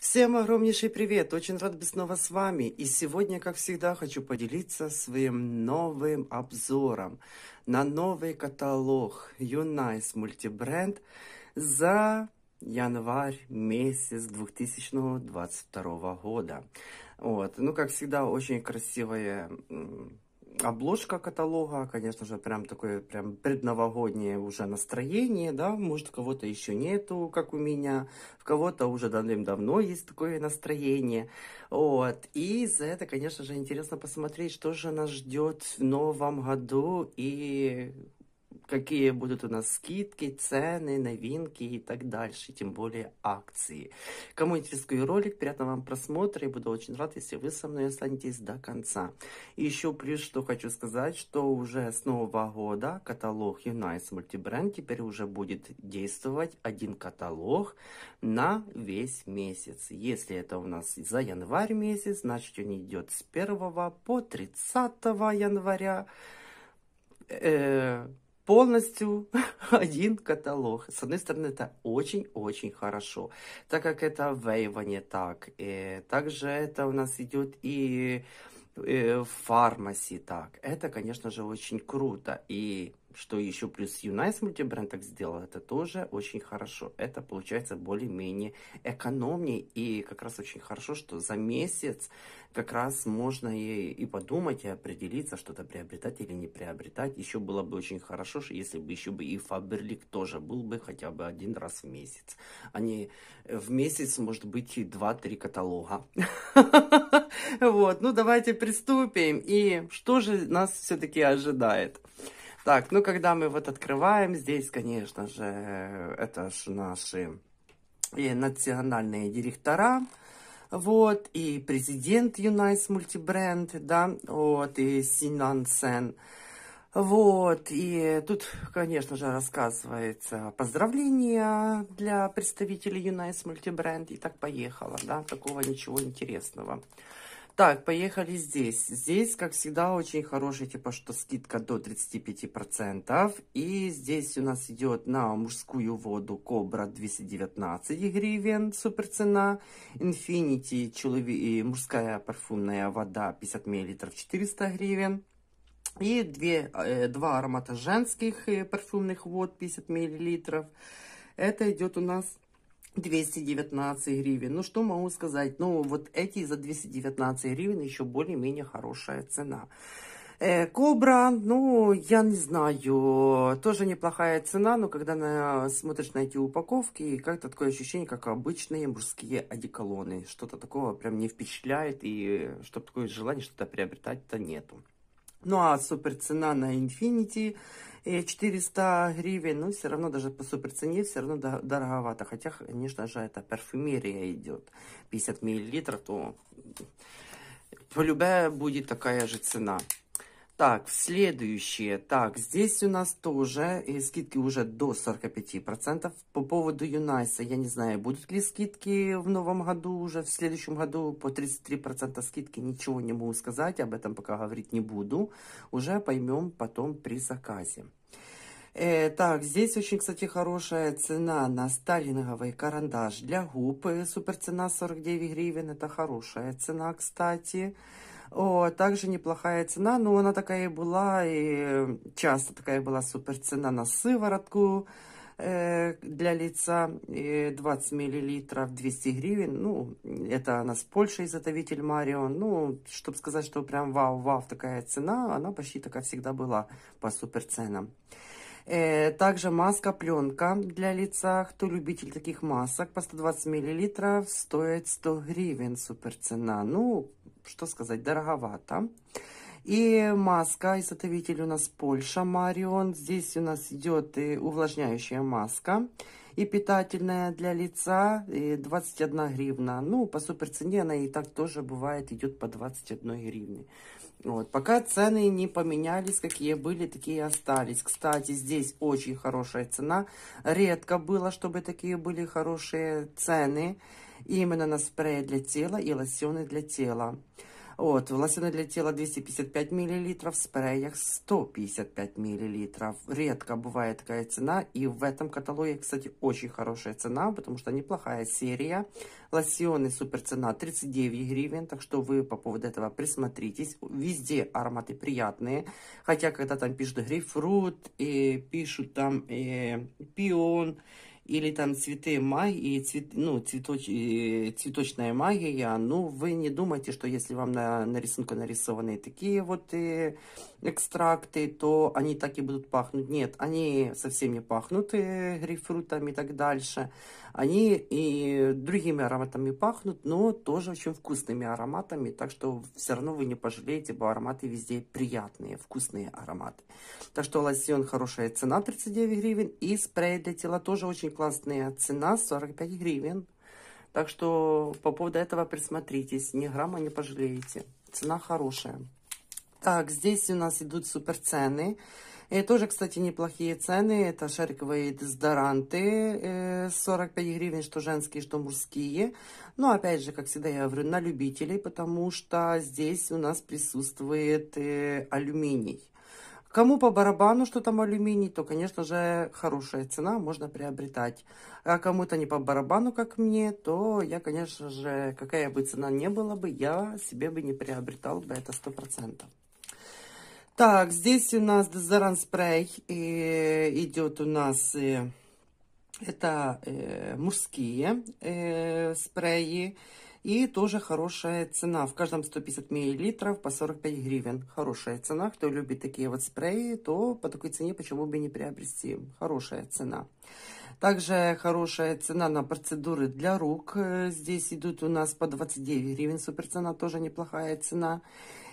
Всем огромнейший привет! Очень рад быть снова с вами. И сегодня, как всегда, хочу поделиться своим новым обзором на новый каталог Unice Multibrand за январь месяц 2022 года. Вот. Ну, как всегда, очень красивые обложка каталога, конечно же, прям такое прям предновогоднее уже настроение, да, может, у кого-то еще нету, как у меня, у кого-то уже давным-давно есть такое настроение, вот, и за это, конечно же, интересно посмотреть, что же нас ждет в новом году и какие будут у нас скидки, цены, новинки и так дальше, тем более акции. Кому интересует ролик, приятного вам просмотра и буду очень рад, если вы со мной останетесь до конца. И еще плюс, что хочу сказать, что уже с нового года каталог Unice Multibrand теперь уже будет действовать один каталог на весь месяц. Если это у нас за январь месяц, значит он идет с 1 по 30 января. Э, полностью один каталог. С одной стороны, это очень-очень хорошо, так как это вейвание так. И также это у нас идет и э, в фармасе так. Это, конечно же, очень круто. И что еще плюс Юнайс мультибренд так сделал, это тоже очень хорошо. Это получается более-менее экономнее и как раз очень хорошо, что за месяц как раз можно и, и подумать, и определиться, что-то приобретать или не приобретать. Еще было бы очень хорошо, если бы еще бы и Фаберлик тоже был бы хотя бы один раз в месяц. Они э, в месяц, может быть, и два-три каталога. Вот, ну давайте приступим. И что же нас все-таки ожидает? Так, ну когда мы вот открываем, здесь, конечно же, это же наши и национальные директора, вот, и президент Юнайс Мультибренд, да, вот, и Синан Сен, вот, и тут, конечно же, рассказывается поздравления для представителей Юнайс Мультибренд, и так поехало, да, такого ничего интересного. Так, поехали здесь. Здесь, как всегда, очень хорошая, типа, что скидка до 35%. И здесь у нас идет на мужскую воду Кобра 219 гривен, супер цена. Infinity челове... мужская парфумная вода 50 мл 400 гривен. И две, э, два аромата женских э, парфюмных вод 50 миллилитров. Это идет у нас 219 гривен. Ну, что могу сказать? Ну, вот эти за 219 гривен еще более-менее хорошая цена. Э, кобра, ну, я не знаю, тоже неплохая цена, но когда на, смотришь на эти упаковки, как-то такое ощущение, как обычные мужские одеколоны. Что-то такого прям не впечатляет, и чтобы такое желание что-то приобретать-то нету. Ну а супер цена на Infinity 400 гривен, ну, все равно даже по суперцене, все равно дороговато. Хотя, конечно же, это парфюмерия идет. 50 миллилитров, то любая будет такая же цена. Так, следующее. Так, здесь у нас тоже и скидки уже до 45%. По поводу Юнайса, я не знаю, будут ли скидки в новом году уже, в следующем году по 33% скидки. Ничего не могу сказать, об этом пока говорить не буду. Уже поймем потом при заказе. Э, так, здесь очень, кстати, хорошая цена на сталинговый карандаш для губ. Э, супер цена 49 гривен. Это хорошая цена, кстати. О, также неплохая цена, но она такая и была, и часто такая была супер цена на сыворотку э, для лица, 20 миллилитров, 200 гривен, ну, это она с Польши, изготовитель Марион. ну, чтобы сказать, что прям вау-вау такая цена, она почти такая всегда была по супер ценам. Э, также маска-пленка для лица. Кто любитель таких масок, по 120 мл стоит 100 гривен. Супер цена. Ну, что сказать, дороговато. И маска, изготовитель у нас Польша, Марион. Здесь у нас идет увлажняющая маска и питательная для лица, 21 гривна. Ну, по суперцене она и так тоже бывает, идет по 21 гривне. Вот, пока цены не поменялись, какие были, такие и остались. Кстати, здесь очень хорошая цена. Редко было, чтобы такие были хорошие цены именно на спрей для тела и лосьоны для тела. Вот, волосина для тіла 255 мл, в спреях 155 мл. Редко бывает такая цена. И в этом каталоге, кстати, очень хорошая цена, потому что неплохая серия. Лосьоны супер цена 39 гривен, так что вы по поводу этого присмотритесь. Везде ароматы приятные. Хотя, когда там пишут грейпфрут, и э, пишут там и э, пион, или там цветы магии цвет, ну, цветоч, цветочная магия, ну, вы не думайте, что если вам на, на рисунку нарисованы такие вот и э, экстракты, то они так и будут пахнуть. Нет, они совсем не пахнут грейпфрутами и так дальше. Они и другими ароматами пахнут, но тоже очень вкусными ароматами. Так что все равно вы не пожалеете, бо ароматы везде приятные, вкусные ароматы. Так что лосьон хорошая цена 39 гривен. И спрей для тела тоже очень классная цена 45 гривен. Так что по поводу этого присмотритесь. Ни грамма не пожалеете. Цена хорошая. Так, здесь у нас идут суперцены. И э, тоже, кстати, неплохие цены. Это шариковые дезодоранты 45 э, гривен, что женские, что мужские. Но, ну, опять же, как всегда, я говорю, на любителей, потому что здесь у нас присутствует э, алюминий. Кому по барабану, что там алюминий, то, конечно же, хорошая цена, можно приобретать. А кому-то не по барабану, как мне, то я, конечно же, какая бы цена ни была бы, я себе бы не приобретал бы это 100%. Так, здесь у нас дезодорант-спрей и идет у нас... Э, это э, мужские э, спреи. И тоже хорошая цена. В каждом 150 миллилитров по 45 гривен. Хорошая цена. Кто любит такие вот спреи, то по такой цене почему бы не приобрести. Хорошая цена. Также хорошая цена на процедуры для рук. Здесь идут у нас по 29 гривен. Супер цена, тоже неплохая цена.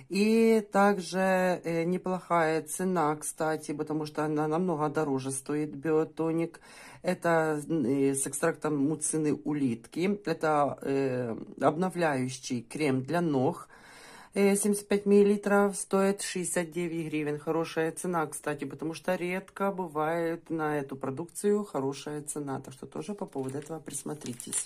И также э, неплохая цена, кстати, потому что она намного дороже стоит, биотоник. Это э, с экстрактом муцины улитки. Это э, обновляющий крем для ног. 75 миллилитров стоит 69 гривен. Хорошая цена, кстати, потому что редко бывает на эту продукцию хорошая цена. Так что тоже по поводу этого присмотритесь.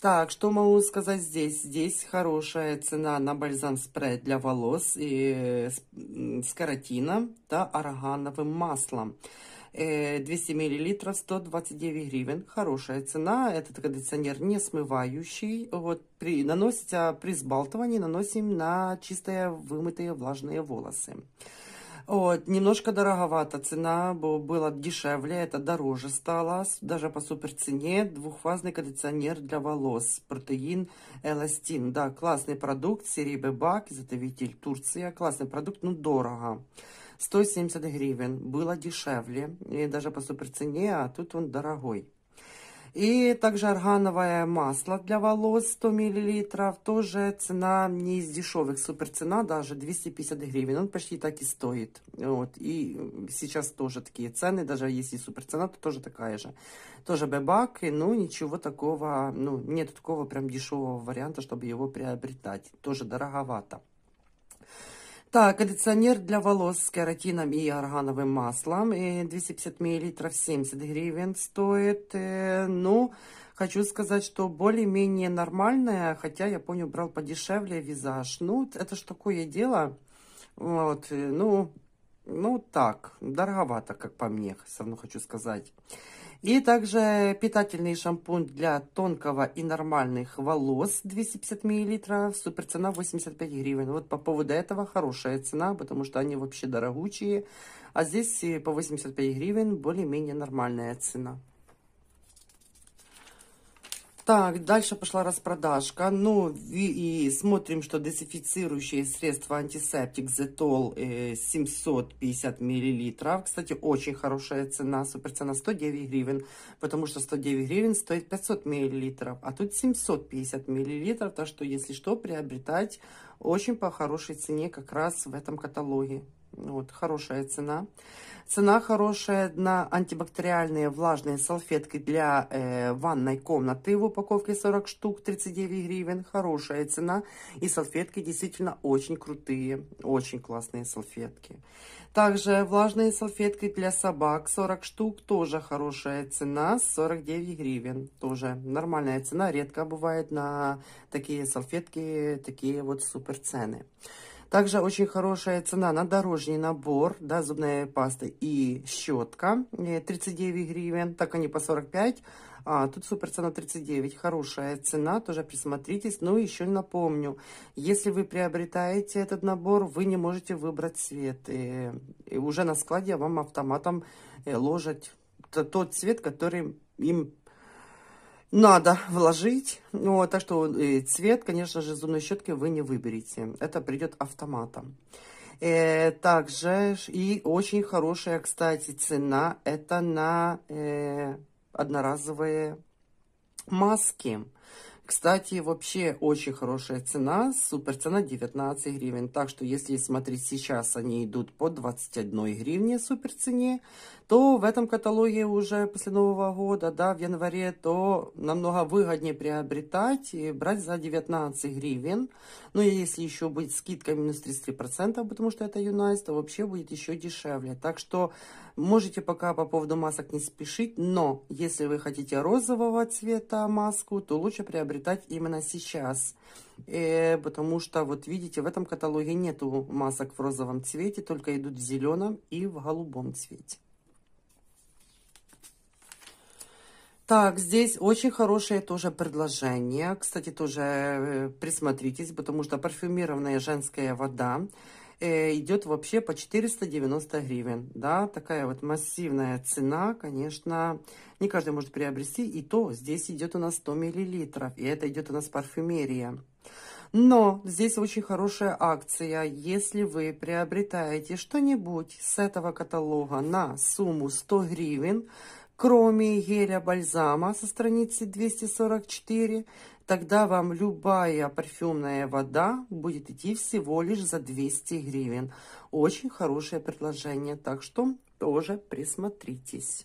Так, что могу сказать здесь? Здесь хорошая цена на бальзам-спрей для волос и э, с каротином, да, аргановым маслом. 200 мл 129 гривен. Хорошая цена. Этот кондиционер не смывающий. Вот при, наносится при сбалтывании, наносим на чистые вымытые влажные волосы. Вот, немножко дороговато цена, была дешевле, это дороже стало, даже по супер цене. Двухфазный кондиционер для волос, протеин, эластин. Да, классный продукт, серии Бебак, изготовитель Турция. Классный продукт, но дорого. 170 гривен, было дешевле, и даже по супер цене, а тут он дорогой. И также органовое масло для волос 100 мл. Тоже цена не из дешевых. Супер цена даже 250 гривен. Он почти так и стоит. Вот. И сейчас тоже такие цены. Даже если супер цена, то тоже такая же. Тоже бэбак. ну, ничего такого. Ну, нет такого прям дешевого варианта, чтобы его приобретать. Тоже дороговато. Так, кондиционер для волос с кератином и органовим маслом. 250 мл 70 гривен стоит. Э, ну, хочу сказать, что более-менее нормальное, хотя я помню, брал подешевле визаж. Ну, это ж такое дело. Вот, э, ну, ну так, дороговато, как по мне, все равно хочу сказать. И также питательный шампунь для тонкого и нормальных волос 250 мл. Супер цена 85 гривен. Вот по поводу этого хорошая цена, потому что они вообще дорогучие. А здесь э, по 85 гривен более-менее нормальная цена. Так, дальше пошла распродажка. Ну, и смотрим, что дезинфицирующее средство антисептик Зетол 750 э, мл. Кстати, очень хорошая цена, суперцена 109 гривен, потому что 109 гривен стоит 500 мл, а тут 750 мл, так что, если что, приобретать очень по хорошей цене как раз в этом каталоге. Вот, хорошая цена. Цена хорошая на антибактериальные влажные салфетки для э, ванной комнаты в упаковке 40 штук, 39 гривен. Хорошая цена. И салфетки действительно очень крутые, очень классные салфетки. Также влажные салфетки для собак 40 штук, тоже хорошая цена, 49 гривен. Тоже нормальная цена, редко бывает на такие салфетки, такие вот супер цены. Также очень хорошая цена на дорожный набор, да, зубная паста и щетка, 39 э, гривен, так они по 45 а, тут супер цена 39, хорошая цена, тоже присмотритесь. Ну, еще напомню, если вы приобретаете этот набор, вы не можете выбрать цвет. И, э, и уже на складе вам автоматом э, ложат тот цвет, который им надо вложить. Ну, а так что э, цвет, конечно же, зубной щетки вы не выберете. Это придет автоматом. Э, также и очень хорошая, кстати, цена. Это на э, одноразовые маски. Кстати, вообще очень хорошая цена, супер цена 19 гривен. Так что, если смотреть сейчас, они идут по 21 гривне супер цене то в этом каталоге уже после Нового года, да, в январе, то намного выгоднее приобретать и брать за 19 гривен. Ну и если еще будет скидка минус 33%, потому что это Юнайс, то вообще будет еще дешевле. Так что можете пока по поводу масок не спешить, но если вы хотите розового цвета маску, то лучше приобретать именно сейчас. Э, потому что, вот видите, в этом каталоге нету масок в розовом цвете, только идут в зеленом и в голубом цвете. Так, здесь очень хорошее тоже предложение. Кстати, тоже э, присмотритесь, потому что парфюмированная женская вода э, идет вообще по 490 гривен. Да, такая вот массивная цена, конечно, не каждый может приобрести. И то здесь идет у нас 100 миллилитров, и это идет у нас парфюмерия. Но здесь очень хорошая акция. Если вы приобретаете что-нибудь с этого каталога на сумму 100 гривен, кроме геля бальзама со страницы 244, тогда вам любая парфюмная вода будет идти всего лишь за 200 гривен. Очень хорошее предложение, так что тоже присмотритесь.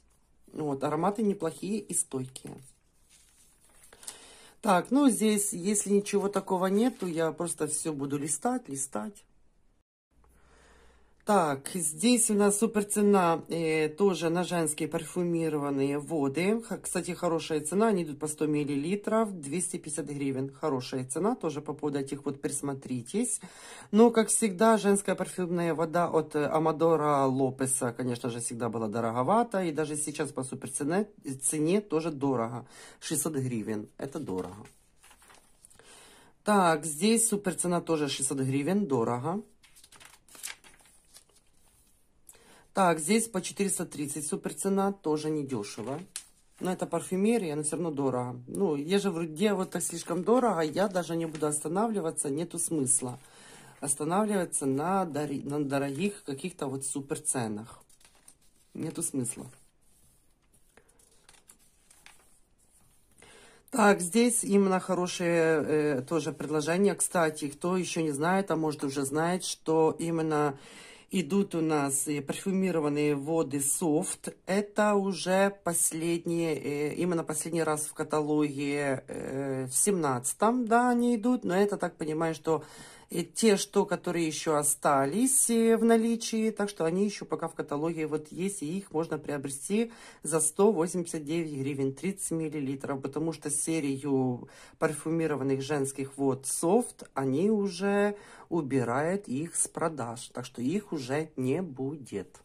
Вот, ароматы неплохие и стойкие. Так, ну здесь, если ничего такого нету, я просто все буду листать, листать. Так, здесь у нас супер цена э, тоже на женские парфюмированные воды. Кстати, хорошая цена, они идут по 100 мл, 250 гривен. Хорошая цена, тоже по поводу этих вот присмотритесь. Но, как всегда, женская парфюмная вода от э, Амадора Лопеса, конечно же, всегда была дороговата. И даже сейчас по супер цене, цене тоже дорого, 600 гривен. Это дорого. Так, здесь супер цена тоже 600 гривен, дорого. Так, здесь по 430 супер цена, тоже недешево. Но это парфюмерия, но все равно дорого. Ну, я же вроде вот так слишком дорого, я даже не буду останавливаться, нету смысла останавливаться на, дори, на дорогих каких-то вот супер ценах. Нету смысла. Так, здесь именно хорошее э, тоже предложение. Кстати, кто еще не знает, а может уже знает, что именно идут у нас парфюмированные воды софт. Это уже последние, э, именно последний раз в каталоге э, в 17-м, да, они идут. Но это, так понимаю, что те, что, которые еще остались э, в наличии, так что они еще пока в каталоге вот есть, и их можно приобрести за 189 гривен 30 миллилитров, потому что серию парфюмированных женских вод soft они уже убирают их с продаж, так что их уже не будет.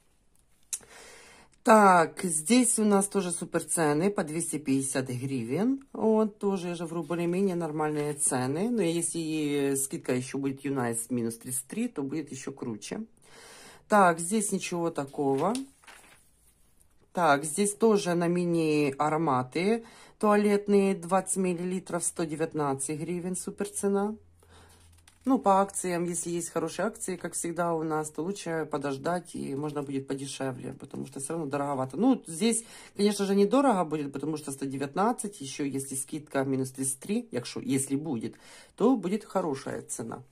Так, здесь у нас тоже супер цены по 250 гривен. Вот, тоже же в более-менее нормальные цены. Но если скидка еще будет Юнайс минус 33, то будет еще круче. Так, здесь ничего такого. Так, здесь тоже на мини ароматы туалетные 20 миллилитров 119 гривен супер цена. Ну, по акциям, если есть хорошие акции, как всегда у нас, то лучше подождать, и можно будет подешевле, потому что все равно дороговато. Ну, здесь, конечно же, недорого будет, потому что 119, еще если скидка минус 33, якщо, если будет, то будет хорошая цена.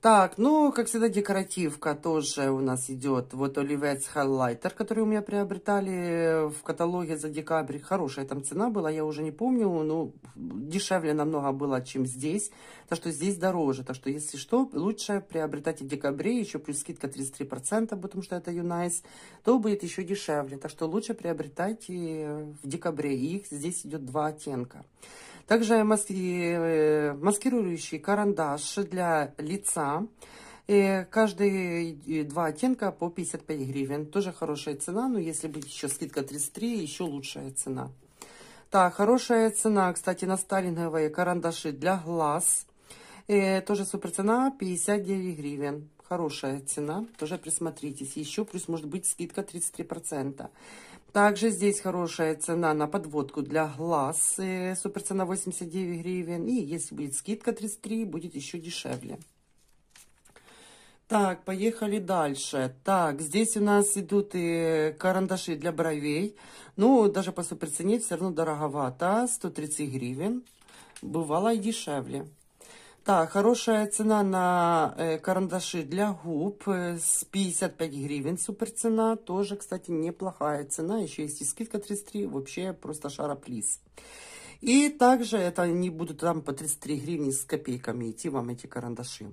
Так, ну, как всегда, декоративка тоже у нас идет. Вот оливец хайлайтер, который у меня приобретали э, в каталоге за декабрь. Хорошая там цена была, я уже не помню. Ну, дешевле намного было, чем здесь. Так что здесь дороже. Так что, если что, лучше приобретать в декабре. Еще плюс скидка 33%, потому что это Юнайс. То будет еще дешевле. Так что лучше приобретайте э, в декабре. их здесь идет два оттенка. Также э, маскирующий карандаш для лица. Э, каждые два оттенка по 55 гривен. Тоже хорошая цена, но если будет еще скидка 33, еще лучшая цена. Так, хорошая цена, кстати, на сталинговые карандаши для глаз. Э, тоже супер цена 59 гривен. Хорошая цена, тоже присмотритесь. Еще плюс может быть скидка 33%. Также здесь хорошая цена на подводку для глаз. Э, суперцена 89 гривен. И если будет скидка 33, будет еще дешевле. Так, поехали дальше. Так, здесь у нас идут и э, карандаши для бровей. Ну, даже по суперцене все равно дороговато. 130 гривен. Бывало и дешевле. Так, хорошая цена на э, карандаши для губ э, с 55 гривен. Супер цена. Тоже, кстати, неплохая цена. Еще есть и скидка 33. Вообще просто шара плиз. И также это они будут там по 33 гривни с копейками идти вам эти карандаши.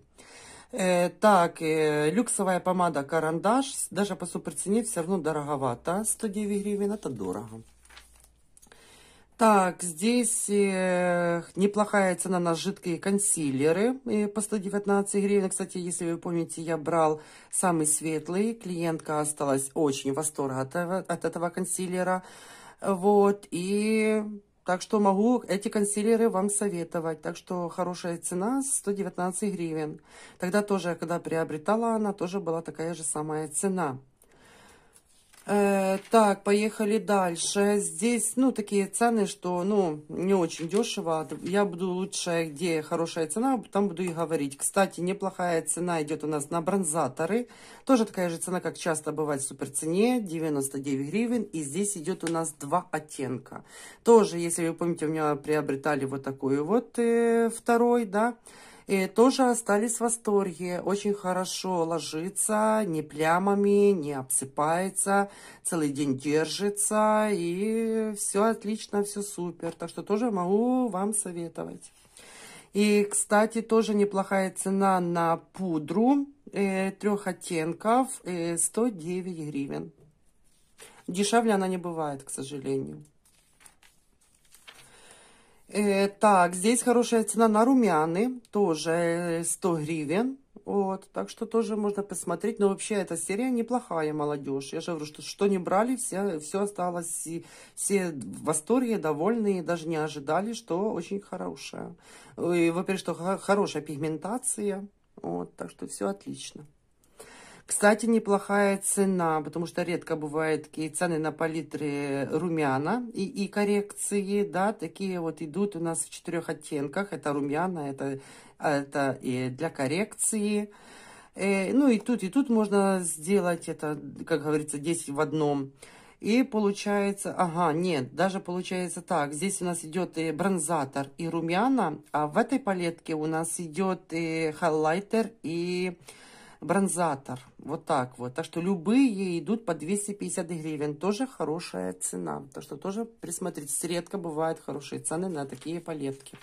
Э, так, э, люксовая помада карандаш. Даже по суперцене все равно дороговато. 109 гривен это дорого. Так, здесь э, неплохая цена на жидкие консилеры э, по 119 гривен. Кстати, если вы помните, я брал самый светлый. Клиентка осталась очень в восторге от, от этого консилера. Вот, и так что могу эти консилеры вам советовать. Так что хорошая цена 119 гривен. Тогда тоже, когда приобретала она, тоже была такая же самая цена. Э, так, поехали дальше. Здесь, ну, такие цены, что, ну, не очень дешево. Я буду лучше, где хорошая цена, там буду и говорить. Кстати, неплохая цена идет у нас на бронзаторы. Тоже такая же цена, как часто бывает в суперцене, 99 гривен. И здесь идет у нас два оттенка. Тоже, если вы помните, у меня приобретали вот такой вот э, второй, да, э, тоже остались в восторге. Очень хорошо ложится, не плямами, не обсыпается, целый день держится. И все отлично, все супер. Так что тоже могу вам советовать. И, кстати, тоже неплохая цена на пудру э, трех оттенков э, 109 гривен. Дешевле она не бывает, к сожалению. Э, так, здесь хорошая цена на румяны, тоже 100 э, гривен. Вот, так что тоже можно посмотреть. Но вообще эта серия неплохая, молодежь. Я же говорю, что, что не брали, все, все осталось. И все в восторге, довольные, даже не ожидали, что очень хорошая. Э, во-первых, что хорошая пигментация. Вот, так что все отлично. Кстати, неплохая цена, потому что редко бывают такие цены на палитры румяна и, и коррекции, да, такие вот идут у нас в четырех оттенках. Это румяна, это, это и для коррекции. И, э, ну и тут, и тут можно сделать это, как говорится, 10 в одном. И получается, ага, нет, даже получается так. Здесь у нас идет и бронзатор, и румяна, а в этой палетке у нас идет и хайлайтер, и бронзатор. Вот так вот. Так что любые идут по 250 гривен. Тоже хорошая цена. Так что тоже присмотритесь. Редко бывают хорошие цены на такие палетки.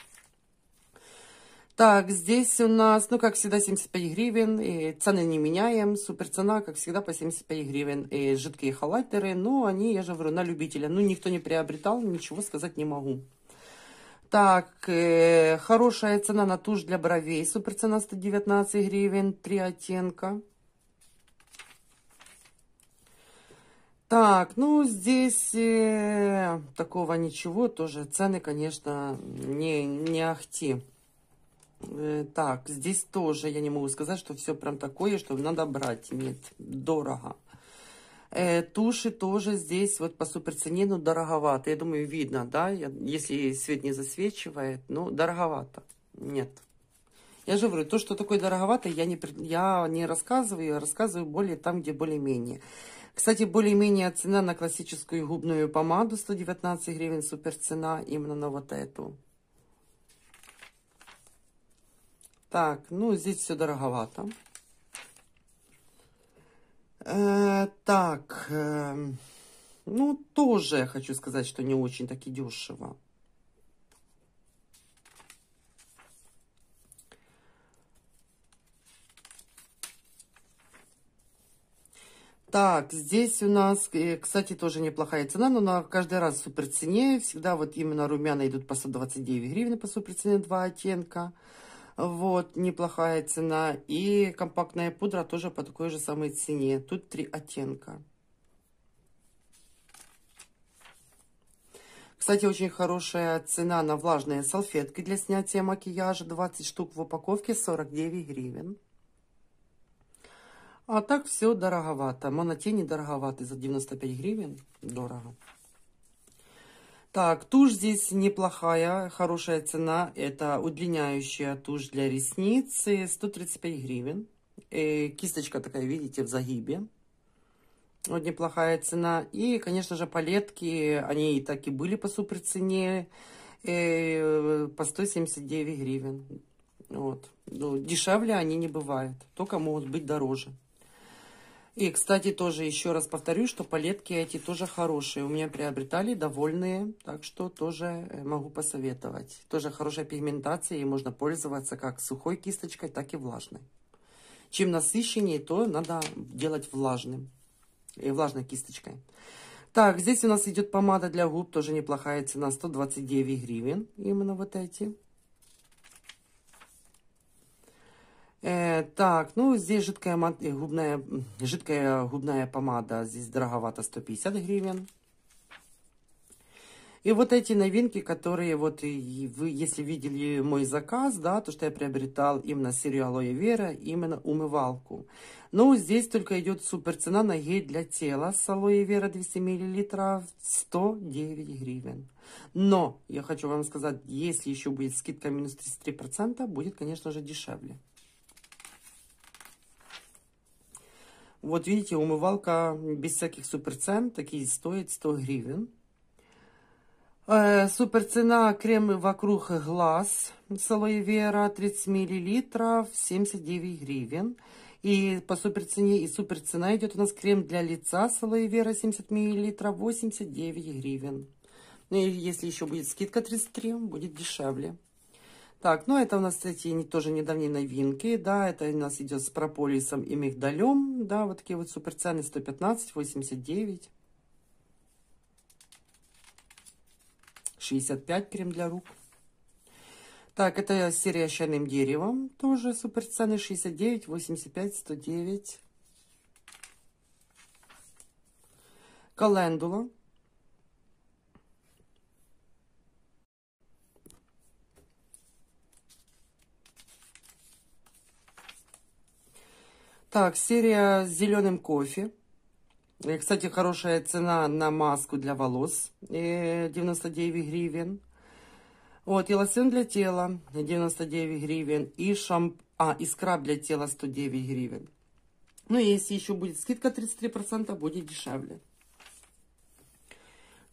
Так, здесь у нас, ну, как всегда, 75 гривен. И цены не меняем. Супер цена, как всегда, по 75 гривен. И жидкие халатеры. но они, я же говорю, на любителя. Ну, никто не приобретал, ничего сказать не могу. Так, э, хорошая цена на тушь для бровей. Суперцена 119 гривен, три оттенка. Так, ну здесь э, такого ничего тоже. Цены, конечно, не, не ахти. Э, так, здесь тоже я не могу сказать, что все прям такое, что надо брать. Нет, дорого. Э, туши тоже здесь вот по суперцене, но дороговато. Я думаю, видно, да, Я, если свет не засвечивает, ну, дороговато. Нет. Я же говорю, то, что такое дороговато, я не, я не рассказываю, я рассказываю более там, где более-менее. Кстати, более-менее цена на классическую губную помаду 119 гривен, суперцена именно на вот эту. Так, ну, здесь все дороговато. Э, так, э, ну, тоже я хочу сказать, что не очень так и дешево. Так, здесь у нас, э, кстати, тоже неплохая цена, но на каждый раз супер цене. Всегда вот именно румяна идут по 129 гривен по супер цене 2 оттенка. Вот, неплохая цена. И компактная пудра тоже по такой же самой цене. Тут три оттенка. Кстати, очень хорошая цена на влажные салфетки для снятия макияжа. 20 штук в упаковке, 49 гривен. А так все дороговато. Монотени дороговаты за 95 гривен. Дорого. Так, тушь здесь неплохая, хорошая цена. Это удлиняющая тушь для ресниц, 135 гривен. И э, кисточка такая, видите, в загибе. Вот неплохая цена. И, конечно же, палетки, они и так и были по суперцене, э, по 179 гривен. Вот. Ну, дешевле они не бывают, только могут быть дороже. И, кстати, тоже еще раз повторю, что палетки эти тоже хорошие. У меня приобретали довольные, так что тоже э, могу посоветовать. Тоже хорошая пигментация, и можно пользоваться как сухой кисточкой, так и влажной. Чем насыщеннее, то надо делать влажным, и э, влажной кисточкой. Так, здесь у нас идет помада для губ, тоже неплохая цена, 129 гривен, именно вот эти. Э, так, ну здесь жидкая э, губная, жидкая губная помада, здесь дороговато 150 гривен. И вот эти новинки, которые вот и вы, если видели мой заказ, да, то, что я приобретал именно серию Алоэ Вера, именно умывалку. Ну здесь только идет супер цена на гель для тела с Алоэ Вера 200 мл 109 гривен. Но я хочу вам сказать, если еще будет скидка минус 33%, будет, конечно же, дешевле. Вот видите, умывалка без всяких суперцен, такий стоит 100 гривен. Э, суперцена креми вокруг глаз Солоє Вера 30 мл 79 гривен. И по суперцене и суперцена идет у нас крем для лица Солоє Вера 70 мл 89 гривен. Ну и если еще будет скидка 33, будет дешевле. Так, ну это у нас, кстати, тоже недавние новинки, да, это у нас идет с прополисом и мигдалем, да, вот такие вот суперцены 115, 89, 65 крем для рук. Так, это серия чайным деревом», тоже суперцены 69, 85, 109. Календула Так, серия с зеленым кофе. И, э, Кстати, хорошая цена на маску для волос 99 э, гривен. Вот, і лосин для тіла 99 гривен. И шамп... А, и скраб для тела 109 гривен. Ну, если еще будет скидка 33%, будет дешевле.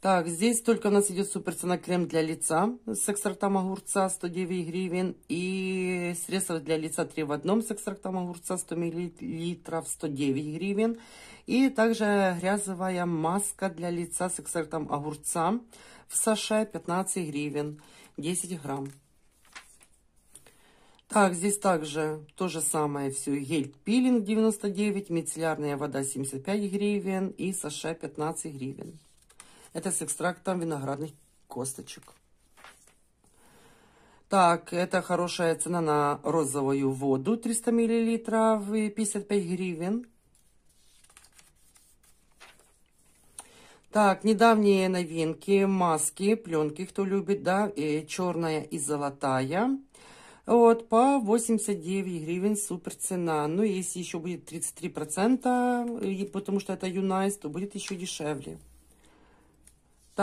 Так, здесь только у нас идет суперцена крем для лица с экстрактом огурца 109 гривен и средство для лица 3 в 1 с экстрактом огурца 100 мл 109 гривен. И также грязовая маска для лица с экстрактом огурца в саше 15 гривен 10 грамм. Так, здесь также то же самое все. Гель-пилинг 99, мицеллярная вода 75 гривен и саше 15 гривен. Это с экстрактом виноградных косточек. Так, это хорошая цена на розовую воду. 300 мл, 55 гривен. Так, недавние новинки, маски, пленки, кто любит, да, и черная и золотая. Вот, по 89 гривен супер цена. Ну, если еще будет 33%, потому что это Юнайс, то будет еще дешевле.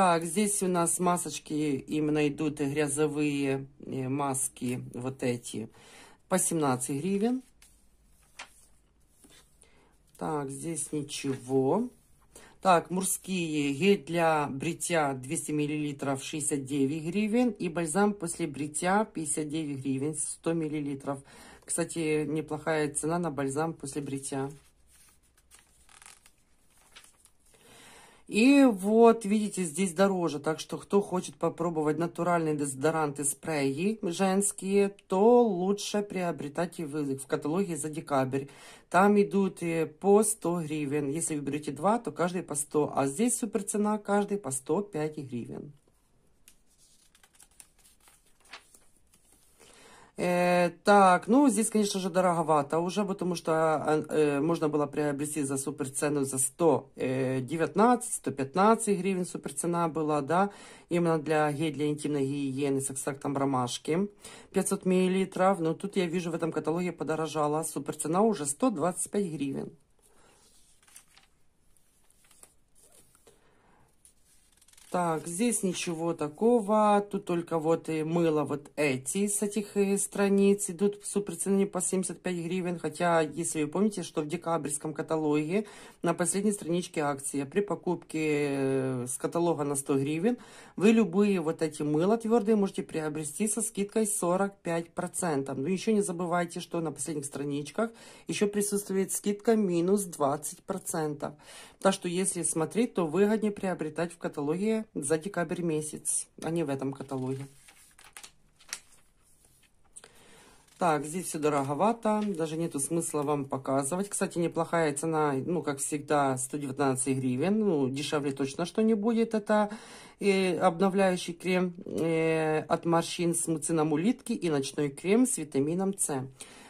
Так, здесь у нас масочки, именно идут грязовые э, маски, вот эти, по 17 гривен. Так, здесь ничего. Так, мужские гель для бритья 200 мл 69 гривен и бальзам после бритья 59 гривен 100 миллилитров. Кстати, неплохая цена на бальзам после бритья. И вот, видите, здесь дороже, так что кто хочет попробовать натуральные дезодоранты, спреи женские, то лучше приобретать их в каталоге за декабрь. Там идут по 100 гривен, если вы берете два, то каждый по 100, а здесь супер цена каждый по 105 гривен. Э, так, ну здесь, конечно же, дороговато уже, потому что э, э можно было приобрести за суперцену за 119-115 э, гривен суперцена была, да, именно для гель для интимной гигиены с экстрактом ромашки 500 миллилитров, но тут я вижу в этом каталоге подорожала, суперцена уже 125 гривен. Так, здесь ничего такого. Тут только вот и мыло вот эти с этих э, страниц идут в суперцене по 75 гривен. Хотя, если вы помните, что в декабрьском каталоге на последней страничке акция при покупке э, с каталога на 100 гривен вы любые вот эти мыло твердые можете приобрести со скидкой 45%. Но еще не забывайте, что на последних страничках еще присутствует скидка минус 20%. Так что, если смотреть, то выгоднее приобретать в каталоге каталоге за декабрь месяц. Они в этом каталоге. Так, здесь все дороговато, даже нету смысла вам показывать. Кстати, неплохая цена, ну, как всегда, 119 гривен. Ну, дешевле точно что не будет. Это и э, обновляющий крем э, от морщин с муцином улитки и ночной крем с витамином С.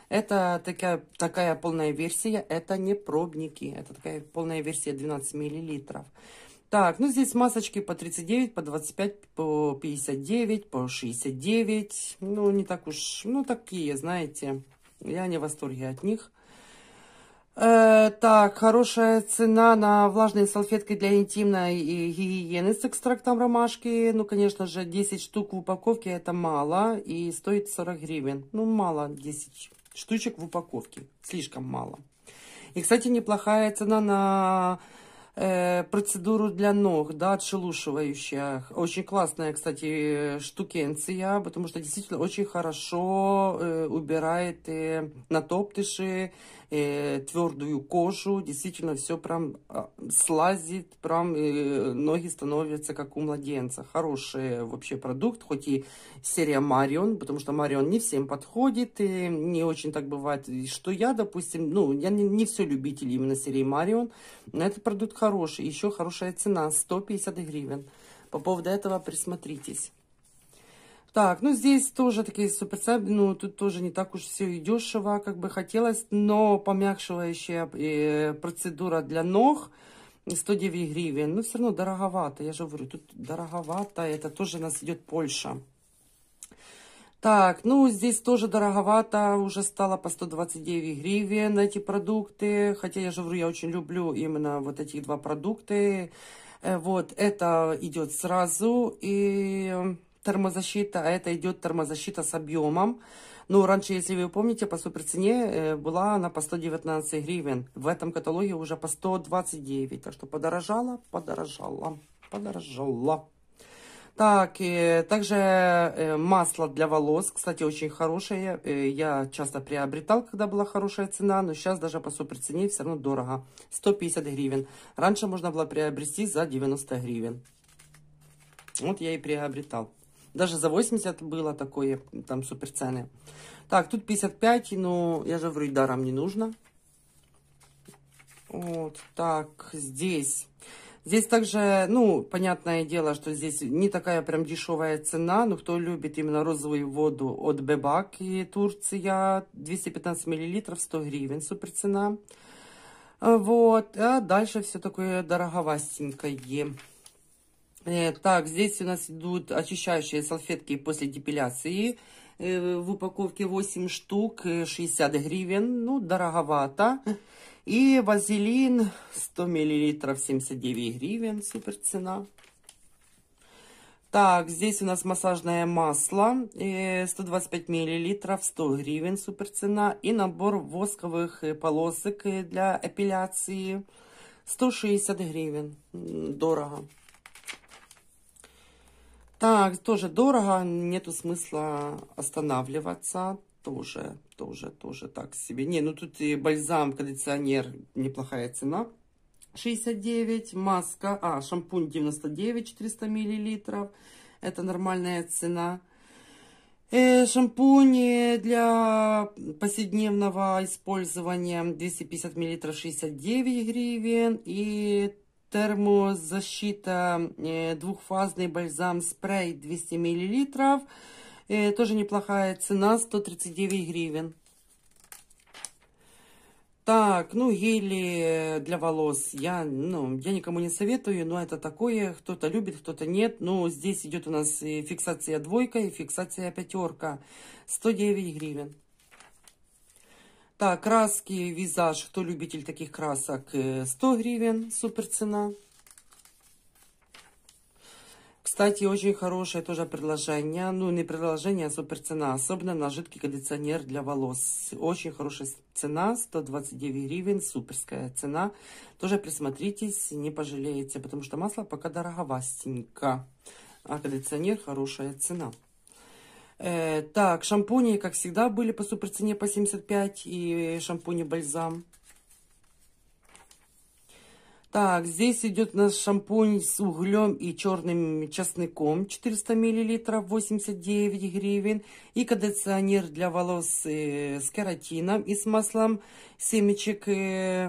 Это такая, такая полная версия, это не пробники. Это такая полная версия 12 миллилитров. Так, ну здесь масочки по 39, по 25, по 59, по 69. Ну, не так уж, ну, такие, знаете. Я не в восторге от них. Э, так, хорошая цена на влажные салфетки для интимной гигиены с экстрактом ромашки. Ну, конечно же, 10 штук в упаковке это мало и стоит 40 гривен. Ну, мало 10 штучек в упаковке, слишком мало. И, кстати, неплохая цена на Э, процедуру для ног, да, отшелушивающая. Очень классная, кстати, э, штукенция, потому что действительно очень хорошо э, убирает э, натоптыши, э, твердую кожу, действительно все прям а, слазит, прям э, ноги становятся как у младенца. Хороший вообще продукт, хоть и серия Марион, потому что Марион не всем подходит, и э, не очень так бывает, что я, допустим, ну, я не, не все любитель именно серии Марион, но этот продукт хороший, еще хорошая цена, 150 гривен. По поводу этого присмотритесь. Так, ну здесь тоже такие суперсаб, ну тут тоже не так уж все и дешево, как бы хотелось, но помягшивающая э, процедура для ног 109 гривен, ну все равно дороговато, я же говорю, тут дороговато, это тоже нас идет Польша. Так, ну здесь тоже дороговато, уже стало по 129 гривен эти продукты, хотя я же говорю, я очень люблю именно вот эти два продукта, э, вот, это идет сразу и термозащита, а это идет термозащита с объемом. Ну, раньше, если вы помните, по суперцене э, была она по 119 гривен. В этом каталоге уже по 129. Так что подорожала, подорожала, подорожала. Так, и э, также э, масло для волос, кстати, очень хорошее. Я часто приобретал, когда была хорошая цена, но сейчас даже по суперцене все равно дорого. 150 гривен. Раньше можно было приобрести за 90 гривен. Вот я и приобретал. Даже за 80 было такое, там супер цены. Так, тут 55, но ну, я же говорю, даром не нужно. Вот так, здесь. Здесь также, ну, понятное дело, что здесь не такая прям дешевая цена, но кто любит именно розовую воду от Бебак и Турция, 215 мл, 100 гривен, супер цена. Вот, а дальше все такое дороговастенькое. Э, так, здесь у нас идут очищающие салфетки после депиляции. Э, в упаковке 8 штук, 60 э, гривен. Ну, дороговато. И вазелин 100 мл, 79 гривен. Супер цена. Так, здесь у нас массажное масло, 125 миллилитров 100 гривен, супер цена. И набор восковых полосок для эпиляции, 160 гривен, дорого. Так, тоже дорого, нету смысла останавливаться. Тоже, тоже, тоже так себе. Не, ну тут и бальзам, кондиционер, неплохая цена. 69, маска, а, шампунь 99, 400 миллилитров. Это нормальная цена. Э, шампунь для повседневного использования 250 мл 69 гривен и термозащита, э, двухфазный бальзам спрей 200 мл. Э, тоже неплохая цена, 139 гривен. Так, ну, гели э, для волос я, ну, я никому не советую, но это такое, кто-то любит, кто-то нет. Но здесь идет у нас и фиксация двойка и фиксация пятерка, 109 гривен. Так, краски визаж, кто любитель таких красок, 100 гривен, супер цена. Кстати, очень хорошее тоже предложение. Ну, не предложение, а супер цена. Особенно на жидкий кондиционер для волос. Очень хорошая цена, 129 гривен, суперская цена. Тоже присмотритесь, не пожалеете, потому что масло пока дороговастенько. А кондиционер хорошая цена. Э, так, шампуни, как всегда, были по суперцене по 75 и шампунь и бальзам. Так, здесь идет наш шампунь с углем и черным чесноком 400 мл, 89 гривен. И кондиционер для волос э, с кератином и с маслом семечек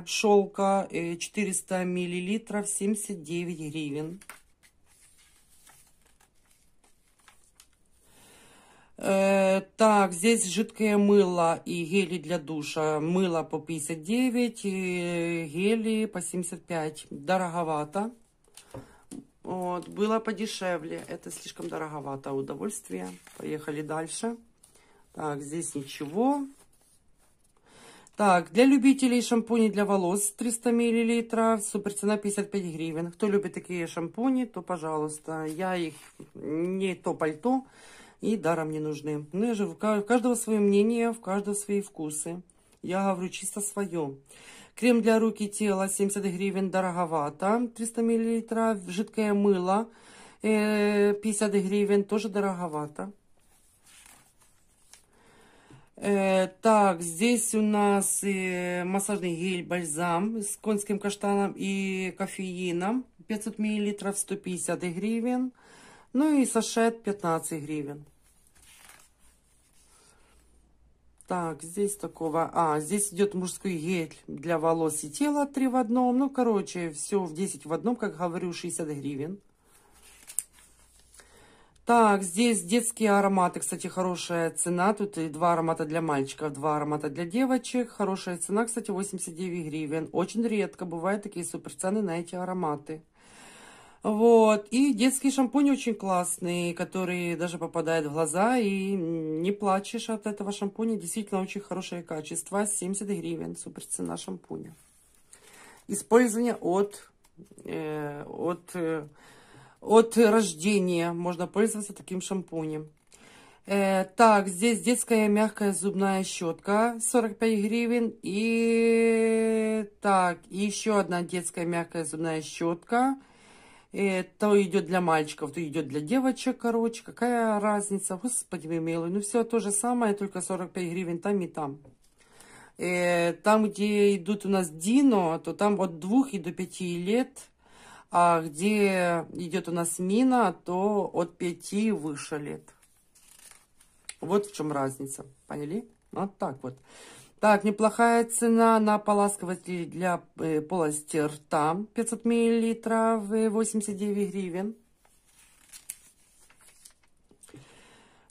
шелка 400 мл, 79 гривен. так, здесь жидкое мыло и гели для душа. Мыло по 59, и гели по 75. Дороговато. Вот, было подешевле. Это слишком дороговато удовольствие. Поехали дальше. Так, здесь ничего. Так, для любителей шампуни для волос 300 мл, супер цена 55 гривен. Кто любит такие шампуни, то пожалуйста. Я их, не то пальто, и даром не нужны. Ну, я же, у каждого свое мнение, в каждого свои вкусы. Я говорю чисто свое. Крем для руки и тела 70 гривен дороговато, 300 миллилитров Жидкое мыло 50 э, гривен, тоже дороговато. Э, так, здесь у нас э, массажный гель, бальзам с конским каштаном и кофеином. 500 миллилитров 150 гривен. Ну і сашет 15 гривен. Так, здесь такого... А, здесь идет мужской гель для волос и тела 3 в одном. Ну, короче, все в 10 в одном, как говорю, 60 гривен. Так, здесь детские ароматы. Кстати, хорошая цена. Тут и два аромата для мальчиков, два аромата для девочек. Хорошая цена, кстати, 89 гривен. Очень редко бывают такие суперцены на эти ароматы. Вот. И детские шампуни очень классные, которые даже попадают в глаза, и не плачешь от этого шампуня. Действительно, очень хорошее качество. 70 гривен. Супер цена шампуня. Использование от, э, от, э, от рождения. Можно пользоваться таким шампунем. Э, так, здесь детская мягкая зубная щетка 45 гривен. И так, еще одна детская мягкая зубная щетка э, то идет для мальчиков, то идет для девочек, короче, какая разница, господи вы милый, ну все то же самое, только 45 гривен там и там. Э, там, где идут у нас Дино, то там от 2 и до 5 лет, а где идет у нас Мина, то от 5 и выше лет. Вот в чем разница, поняли? Вот так вот. Так, неплохая цена на поласкиватель для э, полости рта 500 мл 89 гривен.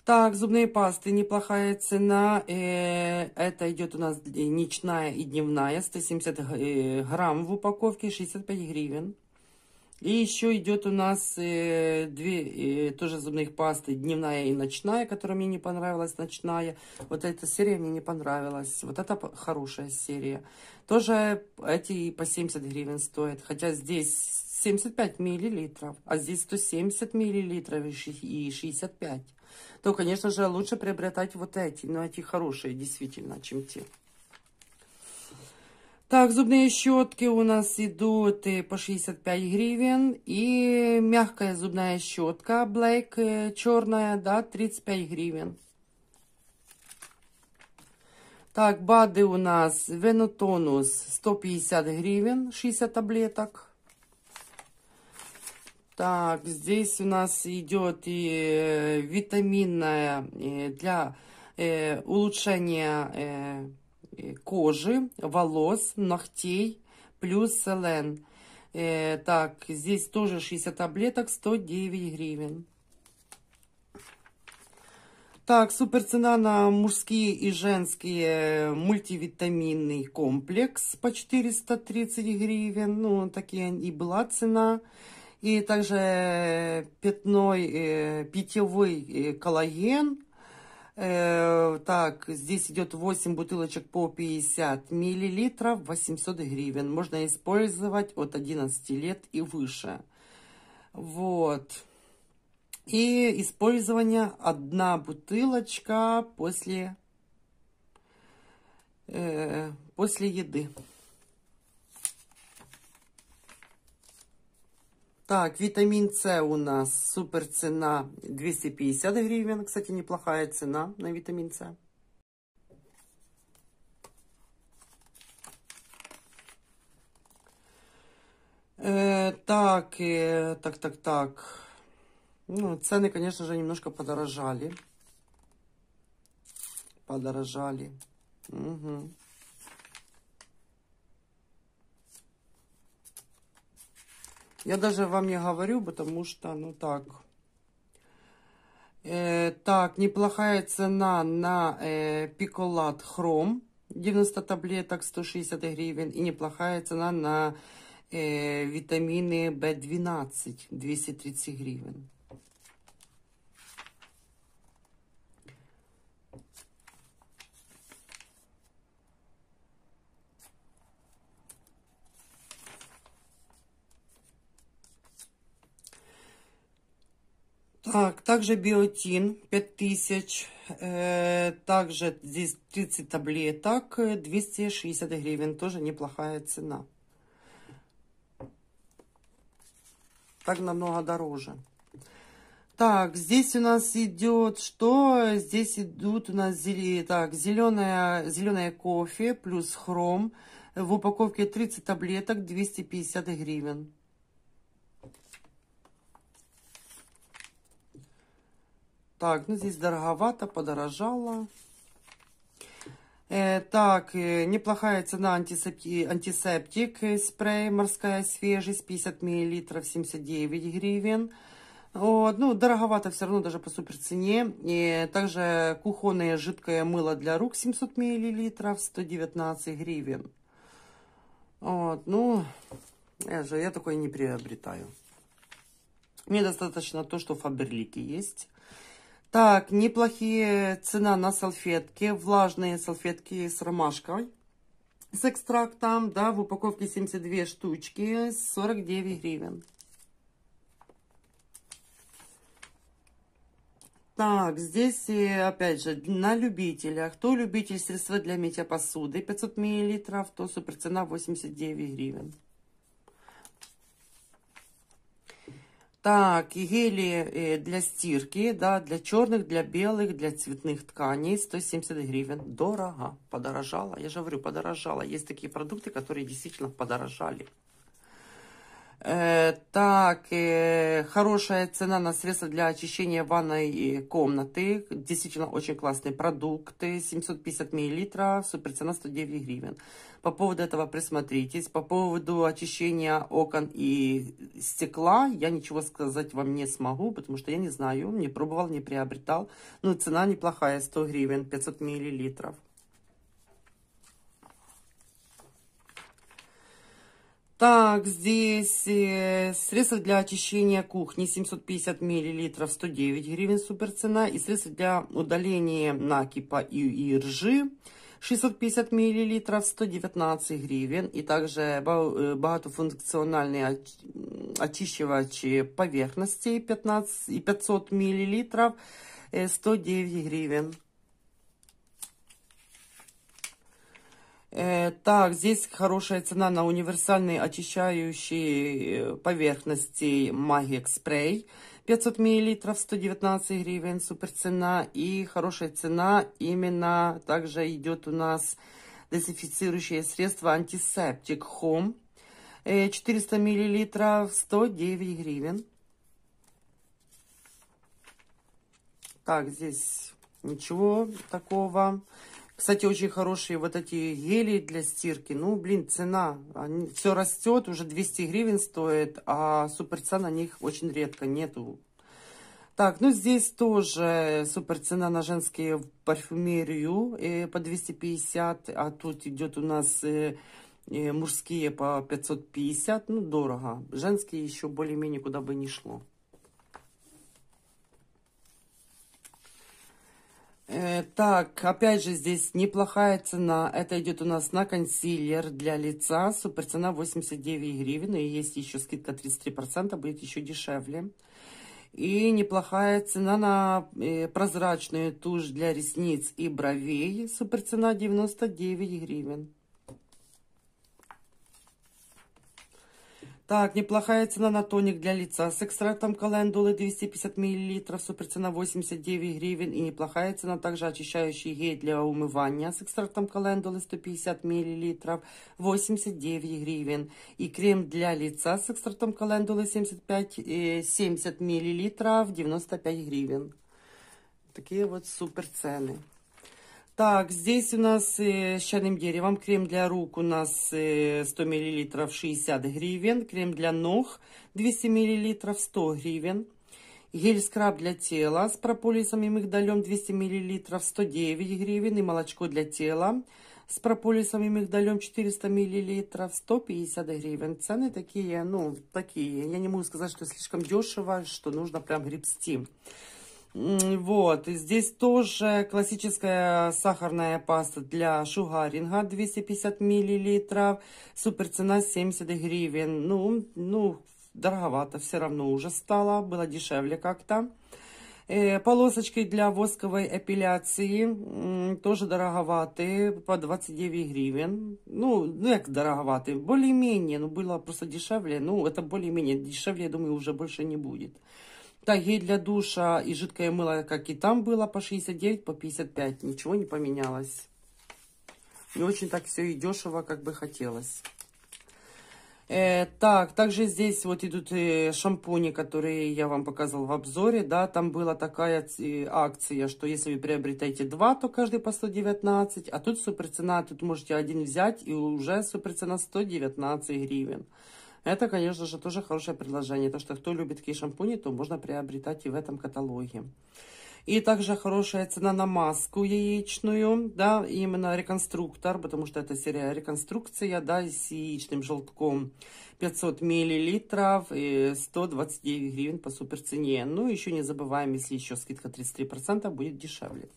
Так, зубные пасты, неплохая цена. Э, это идет у нас ничная и дневная, 170 э, грамм в упаковке, 65 гривен. И еще идет у нас э, две э, тоже зубных пасты, дневная и ночная, которая мне не понравилась, ночная. Вот эта серия мне не понравилась. Вот это хорошая серия. Тоже эти по 70 гривен стоят. Хотя здесь 75 миллилитров, а здесь 170 миллилитров и 65. То, конечно же, лучше приобретать вот эти, но эти хорошие действительно, чем те. Так, зубные щетки у нас идут по 65 гривен. И мягкая зубная щетка Black, э, черная, да, 35 гривен. Так, БАДы у нас Венотонус 150 гривен, 60 таблеток. Так, здесь у нас идет и э, витаминная э, для улучшения Э, кожи, волос, ногтей, плюс селен. Э, так, здесь тоже 60 таблеток, 109 гривен. Так, супер цена на мужские и женские э, мультивитаминный комплекс по 430 гривен. Ну, такие и была цена. И также пятной, питьевой коллаген Э, так, здесь идет 8 бутылочек по 50 миллилитров, 800 гривен. Можно использовать от 11 лет и выше. Вот. И использование одна бутылочка после, э, после еды. Так, витамин С у нас супер цена 250 гривен. Кстати, неплохая цена на витамин С. Э, так, э, так, так, так. Ну, цены, конечно же, немножко подорожали. Подорожали. Угу. Я даже вам не говорю, потому что, ну так. Э, так, неплохая цена на э, пиколад хром. 90 таблеток, 160 гривен. И неплохая цена на э, витамины B12, 230 гривен. Так, также биотин 5000, э, также здесь 30 таблеток, 260 э, гривен, тоже неплохая цена. Так намного дороже. Так, здесь у нас идет что? Здесь идут у нас зеле... так, зеленая, зеленая кофе плюс хром. В упаковке 30 таблеток, 250 гривен. Так, ну здесь дороговато, подорожало. Э, так, э, неплохая цена антисептик, антисептик э, спрей «Морская свежесть» 50 мл 79 гривен. Вот, ну, дороговато все равно даже по суперцене. И э, также кухонное жидкое мыло для рук 700 мл 119 гривен. Вот, ну, я же я такое не приобретаю. Мне достаточно то, что фаберлики есть. Так, неплохие цена на салфетки, влажные салфетки с ромашкой, с экстрактом, да, в упаковке 72 штучки, 49 гривен. Так, здесь, э, опять же, на любителя. Кто любитель средства для мытья посуды 500 мл, то суперцена 89 гривен. Так, и гели э, для стирки, да, для черных, для белых, для цветных тканей 170 гривен. Дорого, подорожало. Я же говорю, подорожало. Есть такие продукты, которые действительно подорожали. Э, так, э, хорошая цена на средства для очищения ванной э, комнаты. Действительно очень классные продукты. 750 мл, суперцена 109 гривен. По поводу этого присмотритесь. По поводу очищения окон и стекла я ничего сказать вам не смогу, потому что я не знаю, не пробовал, не приобретал. Но ну, цена неплохая, 100 гривен, 500 миллилитров. Так, здесь э, средства для очищения кухни 750 мл 109 гривен супер цена. И средства для удаления накипа и, и ржи 650 мл 119 гривен. И также э, багатофункциональный очищивач поверхностей 15 и 500 мл 109 гривен. Э, так, здесь хорошая цена на универсальный очищающий э, поверхности Magic Spray 500 миллилитров 119 гривен, супер цена и хорошая цена. Именно также идет у нас дезинфицирующее средство антисептик Home. 400 э, миллилитров 109 гривен. Так, здесь ничего такого. Кстати, очень хорошие вот эти гели для стирки. Ну, блин, цена. Они, все растет, уже 200 гривен стоит, а суперцена на них очень редко нету. Так, ну здесь тоже супер цена на женские парфюмерию э, по 250, а тут идет у нас э, э, мужские по 550, ну дорого. Женские еще более-менее куда бы ни шло. Э, так, опять же здесь неплохая цена. Это идет у нас на консилер для лица. супер Суперцена 89 гривен. И есть еще скидка 33%, будет еще дешевле. И неплохая цена на э, прозрачную тушь для ресниц и бровей. супер Суперцена 99 гривен. Так, неплохая цена на тоник для лица с экстрактом календулы 250 мл, суперцена 89 гривен. И неплохая цена также очищающий гель для умывания с экстрактом календулы 150 мл, 89 гривен. И крем для лица с экстрактом календулы 75, 70 мл, 95 гривен. Такие вот супер цены. Так, здесь у нас э, с чайным деревом крем для рук у нас 100 мл 60 гривен. Крем для ног 200 мл 100 гривен. Гель-скраб для тела с прополисом и мигдалем 200 мл 109 гривен. И молочко для тела с прополисом и мигдалем 400 мл 150 гривен. Цены такие, ну, такие. Я не могу сказать, что слишком дешево, что нужно прям гребсти. Вот, и здесь тоже классическая сахарная паста для шугаринга 250 миллилитров. Супер цена 70 гривен. Ну, ну, дороговато все равно уже стало. Было дешевле как-то. Э, полосочки для восковой эпиляции тоже дороговатые по 29 гривен. Ну, ну как дороговатые, более-менее, ну было просто дешевле. Ну, это более-менее дешевле, я думаю, уже больше не будет та гель для душа и жидкое мыло, как и там было, по 69, по 55. Ничего не поменялось. Не очень так все и дешево, как бы хотелось. Э, так, также здесь вот идут э, шампуни, которые я вам показывал в обзоре, да, там была такая э, акция, что если вы приобретаете два, то каждый по 119, а тут суперцена, тут можете один взять и уже суперцена 119 гривен. Это, конечно же, тоже хорошее предложение. То, что кто любит такие шампуни, то можно приобретать и в этом каталоге. И также хорошая цена на маску яичную, да, именно реконструктор, потому что это серия реконструкция, да, с яичным желтком 500 миллилитров и 129 гривен по суперцене. Ну, еще не забываем, если еще скидка 33%, будет дешевле.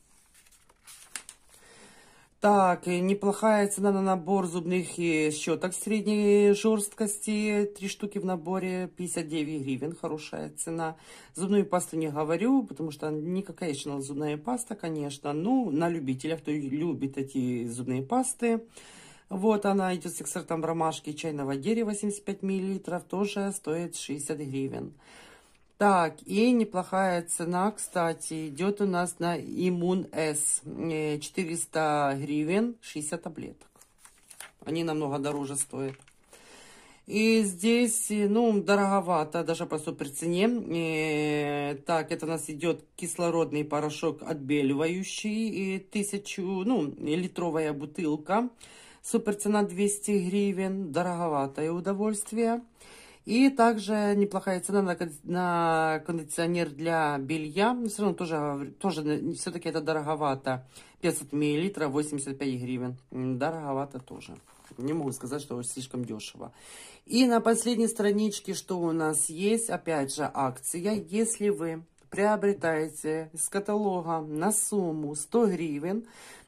Так, неплохая цена на набор зубных щеток средней жесткости. Три штуки в наборе, 59 гривен, хорошая цена. Зубную пасту не говорю, потому что не кокаичная зубная паста, конечно. Ну, на любителя, кто любит эти зубные пасты. Вот она идет с экстрактом ромашки чайного дерева 75 миллилитров, тоже стоит 60 гривен. Так, и неплохая цена, кстати, идет у нас на Иммун С. 400 гривен, 60 таблеток. Они намного дороже стоят. И здесь, э, ну, дороговато, даже по суперцене. Э, так, это у нас идет кислородный порошок отбеливающий. И э, тысячу, ну, литровая бутылка. Суперцена 200 гривен. Дороговатое удовольствие. Удовольствие. И также неплохая цена на, на кондиционер для белья. Все равно тоже, тоже все-таки это дороговато. 500 мл 85 гривен. Дороговато тоже. Не могу сказать, что слишком дешево. И на последней страничке, что у нас есть, опять же акция. Если вы приобретаете с каталога на сумму 100 гривен,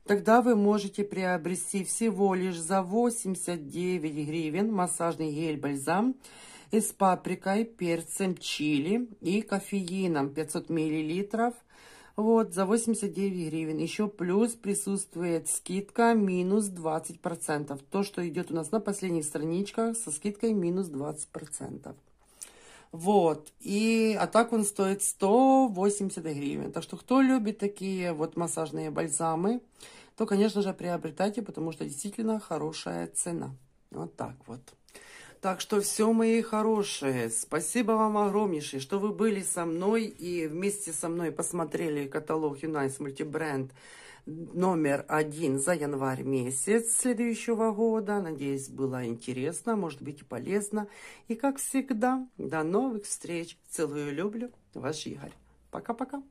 тогда вы можете приобрести всего лишь за 89 гривен массажный гель-бальзам и с паприкой, перцем чили и кофеином 500 миллилитров. Вот, за 89 гривен. Еще плюс присутствует скидка минус 20%. То, что идет у нас на последних страничках со скидкой минус 20%. Вот. И, а так он стоит 180 гривен. Так что, кто любит такие вот массажные бальзамы, то, конечно же, приобретайте, потому что действительно хорошая цена. Вот так вот. Так что все, мои хорошие, спасибо вам огромнейшее, что вы были со мной и вместе со мной посмотрели каталог Юнайс Мультибренд номер один за январь месяц следующего года. Надеюсь, было интересно, может быть и полезно. И как всегда, до новых встреч. Целую, люблю, ваш Игорь. Пока-пока.